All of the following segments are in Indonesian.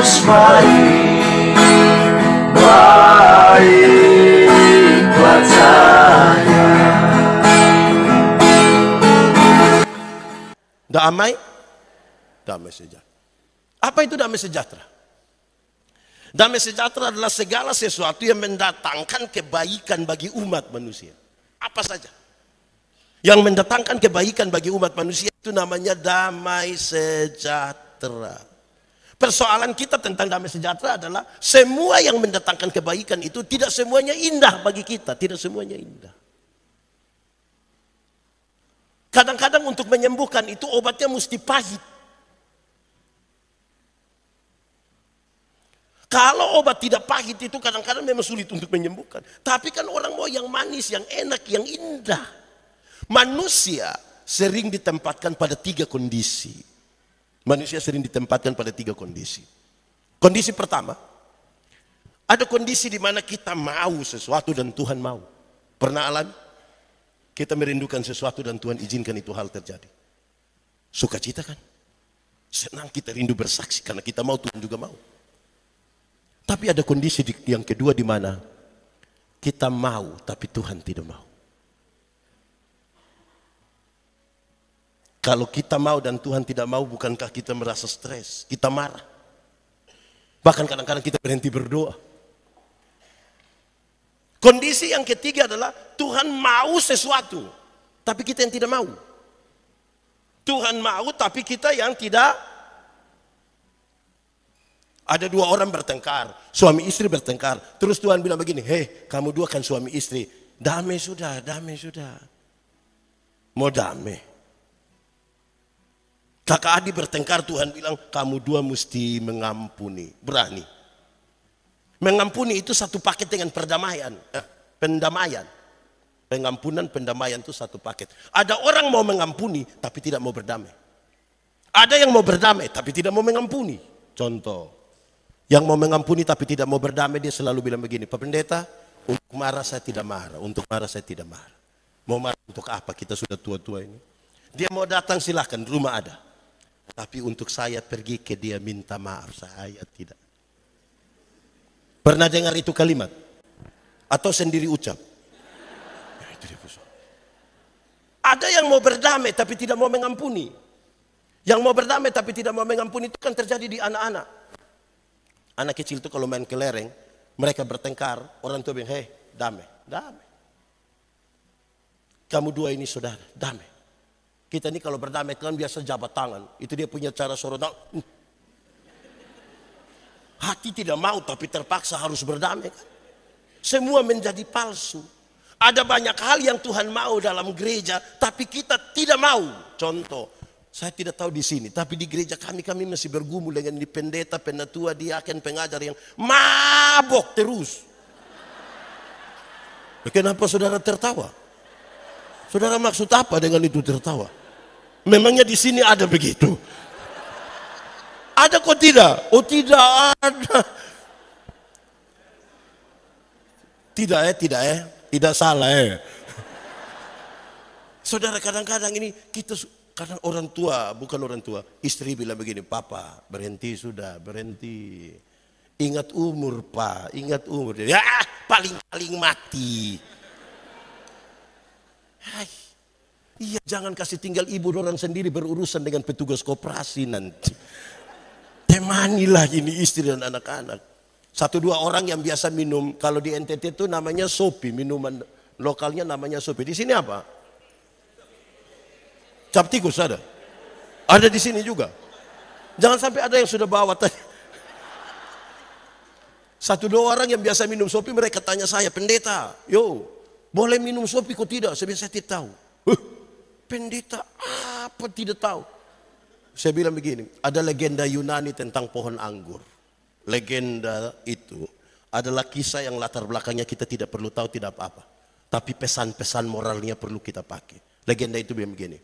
baik Baik Damai Damai sejahtera Apa itu damai sejahtera? Damai sejahtera adalah segala sesuatu yang mendatangkan kebaikan bagi umat manusia. Apa saja. Yang mendatangkan kebaikan bagi umat manusia itu namanya damai sejahtera. Persoalan kita tentang damai sejahtera adalah semua yang mendatangkan kebaikan itu tidak semuanya indah bagi kita, tidak semuanya indah. Kadang-kadang untuk menyembuhkan itu obatnya mesti pahit. Kalau obat tidak pahit itu kadang-kadang memang sulit untuk menyembuhkan. Tapi kan orang mau yang manis, yang enak, yang indah. Manusia sering ditempatkan pada tiga kondisi. Manusia sering ditempatkan pada tiga kondisi. Kondisi pertama, ada kondisi di mana kita mau sesuatu dan Tuhan mau. Pernah alami? Kita merindukan sesuatu dan Tuhan izinkan itu hal terjadi. Sukacita kan? Senang kita rindu bersaksi karena kita mau Tuhan juga mau. Tapi ada kondisi yang kedua di mana kita mau tapi Tuhan tidak mau. Kalau kita mau dan Tuhan tidak mau, bukankah kita merasa stres? Kita marah. Bahkan kadang-kadang kita berhenti berdoa. Kondisi yang ketiga adalah Tuhan mau sesuatu, tapi kita yang tidak mau. Tuhan mau, tapi kita yang tidak. Ada dua orang bertengkar, suami istri bertengkar. Terus Tuhan bilang begini, hei kamu dua kan suami istri. Damai sudah, damai sudah. Mau damai. Kakak Adi bertengkar Tuhan bilang kamu dua mesti mengampuni, berani. Mengampuni itu satu paket dengan perdamaian, eh, pendamaian. Pengampunan, pendamaian itu satu paket. Ada orang mau mengampuni tapi tidak mau berdamai. Ada yang mau berdamai tapi tidak mau mengampuni. Contoh, yang mau mengampuni tapi tidak mau berdamai dia selalu bilang begini, Pak Pendeta, untuk marah saya tidak marah, untuk marah saya tidak marah. Mau marah untuk apa kita sudah tua-tua ini? Dia mau datang silahkan, rumah ada. Tapi untuk saya pergi ke dia minta maaf, saya tidak. Pernah dengar itu kalimat? Atau sendiri ucap? Ya, itu dia Ada yang mau berdamai tapi tidak mau mengampuni. Yang mau berdamai tapi tidak mau mengampuni itu kan terjadi di anak-anak. Anak kecil itu kalau main kelereng, mereka bertengkar, orang tua bilang, hei damai, damai. Kamu dua ini saudara, damai. Kita ini kalau berdamai kan biasa jabat tangan. Itu dia punya cara sorot hmm. Hati tidak mau tapi terpaksa harus berdamai kan. Semua menjadi palsu. Ada banyak hal yang Tuhan mau dalam gereja tapi kita tidak mau. Contoh, saya tidak tahu di sini, tapi di gereja kami kami masih bergumul dengan di pendeta, penatua, diaken, pengajar yang mabok terus. Kenapa saudara tertawa? Saudara maksud apa dengan itu tertawa? Memangnya di sini ada begitu? Ada kok tidak? Oh tidak ada. Tidak eh, tidak eh. tidak salah ya. Eh. Saudara kadang-kadang ini kita kadang orang tua, bukan orang tua, istri bilang begini, papa berhenti sudah, berhenti. Ingat umur pak, ingat umur. Ya paling-paling mati. Hai. Iya, jangan kasih tinggal ibu orang sendiri berurusan dengan petugas koperasi nanti. Temanilah ini istri dan anak-anak. Satu dua orang yang biasa minum, kalau di NTT itu namanya sopi, minuman lokalnya namanya sopi. Di sini apa? Cap tikus ada? Ada di sini juga. Jangan sampai ada yang sudah bawa tadi. Satu dua orang yang biasa minum sopi mereka tanya saya, pendeta, yo boleh minum sopi kok tidak? Sebenarnya saya tidak tahu. Huh, pendeta apa tidak tahu. Saya bilang begini, ada legenda Yunani tentang pohon anggur. Legenda itu adalah kisah yang latar belakangnya kita tidak perlu tahu tidak apa-apa. Tapi pesan-pesan moralnya perlu kita pakai. Legenda itu bilang begini.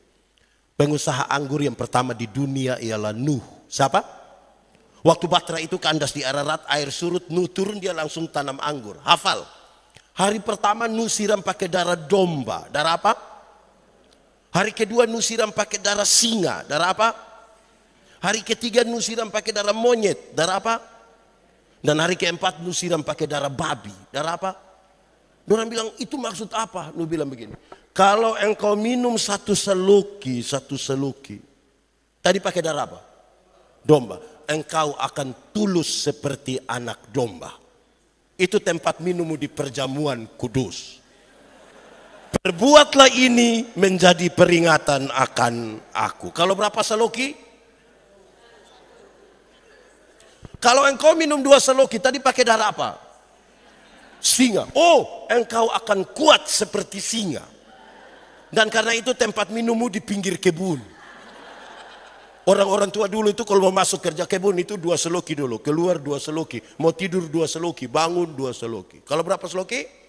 Pengusaha anggur yang pertama di dunia ialah Nuh. Siapa? Waktu Batra itu kandas di Ararat, air surut, Nuh turun dia langsung tanam anggur. Hafal. Hari pertama Nuh siram pakai darah domba. Darah apa? Hari kedua nusiram pakai darah singa, darah apa? Hari ketiga nusiram pakai darah monyet, darah apa? Dan hari keempat nusiram pakai darah babi, darah apa? Orang bilang itu maksud apa? Nuh bilang begini, kalau engkau minum satu seluki, satu seluki, tadi pakai darah apa? Domba. Engkau akan tulus seperti anak domba. Itu tempat minummu di perjamuan kudus. Perbuatlah ini menjadi peringatan akan aku. Kalau berapa seloki? Kalau engkau minum dua seloki, tadi pakai darah apa? Singa. Oh, engkau akan kuat seperti singa. Dan karena itu tempat minummu di pinggir kebun. Orang-orang tua dulu itu kalau mau masuk kerja kebun itu dua seloki dulu. Keluar dua seloki. Mau tidur dua seloki. Bangun dua seloki. Kalau berapa seloki?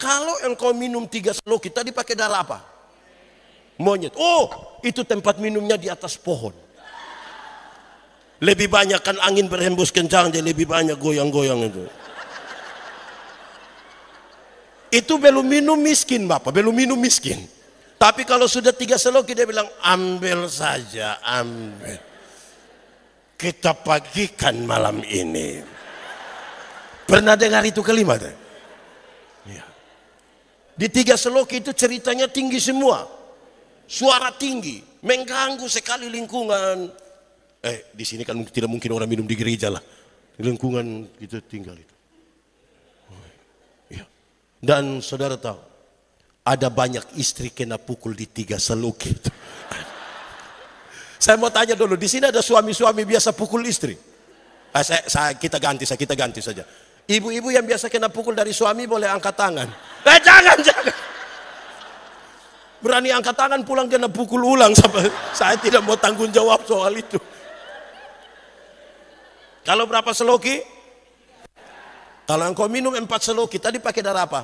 Kalau engkau minum tiga seloki tadi pakai darah apa? Monyet. Oh, itu tempat minumnya di atas pohon. Lebih banyak kan angin berhembus kencang, jadi lebih banyak goyang-goyang itu. Itu belum minum miskin Bapak, belum minum miskin. Tapi kalau sudah tiga seloki dia bilang ambil saja, ambil kita pagikan malam ini. Pernah dengar itu kelima deh? Di tiga selok itu ceritanya tinggi semua. Suara tinggi, mengganggu sekali lingkungan. Eh, di sini kan tidak mungkin orang minum di gereja lah. Di lingkungan kita tinggal itu. Iya. Dan saudara tahu, ada banyak istri kena pukul di tiga seluk itu. saya mau tanya dulu, di sini ada suami-suami biasa pukul istri? Eh, saya, saya, kita ganti, saya kita ganti saja. Ibu-ibu yang biasa kena pukul dari suami boleh angkat tangan. Eh jangan, jangan. Berani angkat tangan pulang kena pukul ulang sampai saya tidak mau tanggung jawab soal itu. Kalau berapa seloki? Kalau engkau minum empat seloki, tadi pakai darah apa?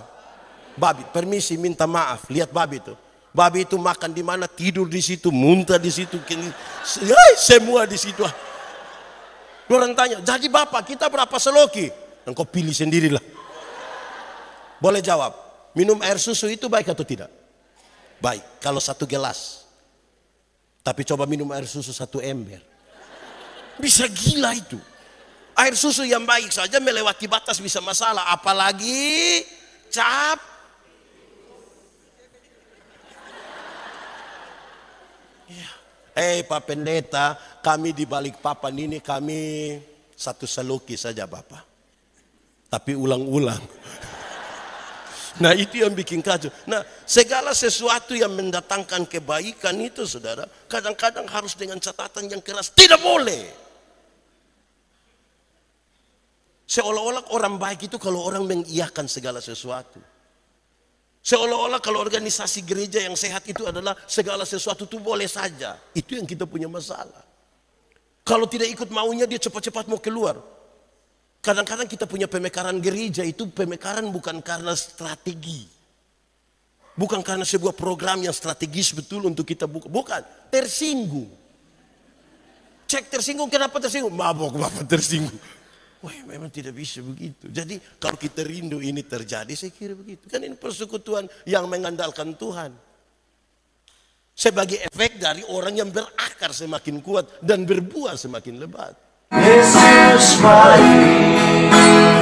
Babi. Permisi, minta maaf. Lihat babi itu. Babi itu makan di mana, tidur di situ, muntah di situ, semua di situ. Orang tanya, jadi bapak kita berapa seloki? Engkau pilih sendirilah. Boleh jawab, minum air susu itu baik atau tidak? Baik, kalau satu gelas. Tapi coba minum air susu satu ember. Bisa gila itu. Air susu yang baik saja melewati batas bisa masalah. Apalagi cap. Iya. Eh hey, Pak Pendeta, kami di balik papan ini kami satu seluki saja Bapak tapi ulang-ulang. Nah itu yang bikin kacau. Nah segala sesuatu yang mendatangkan kebaikan itu saudara. Kadang-kadang harus dengan catatan yang keras. Tidak boleh. Seolah-olah orang baik itu kalau orang mengiyakan segala sesuatu. Seolah-olah kalau organisasi gereja yang sehat itu adalah segala sesuatu itu boleh saja. Itu yang kita punya masalah. Kalau tidak ikut maunya dia cepat-cepat mau keluar. Kadang-kadang kita punya pemekaran gereja itu pemekaran bukan karena strategi. Bukan karena sebuah program yang strategis betul untuk kita buka. Bukan, tersinggung. Cek tersinggung, kenapa tersinggung? Mabok bapak tersinggung. Wah memang tidak bisa begitu. Jadi kalau kita rindu ini terjadi saya kira begitu. Kan ini persekutuan yang mengandalkan Tuhan. Sebagai efek dari orang yang berakar semakin kuat dan berbuah semakin lebat. Jesus é Maria.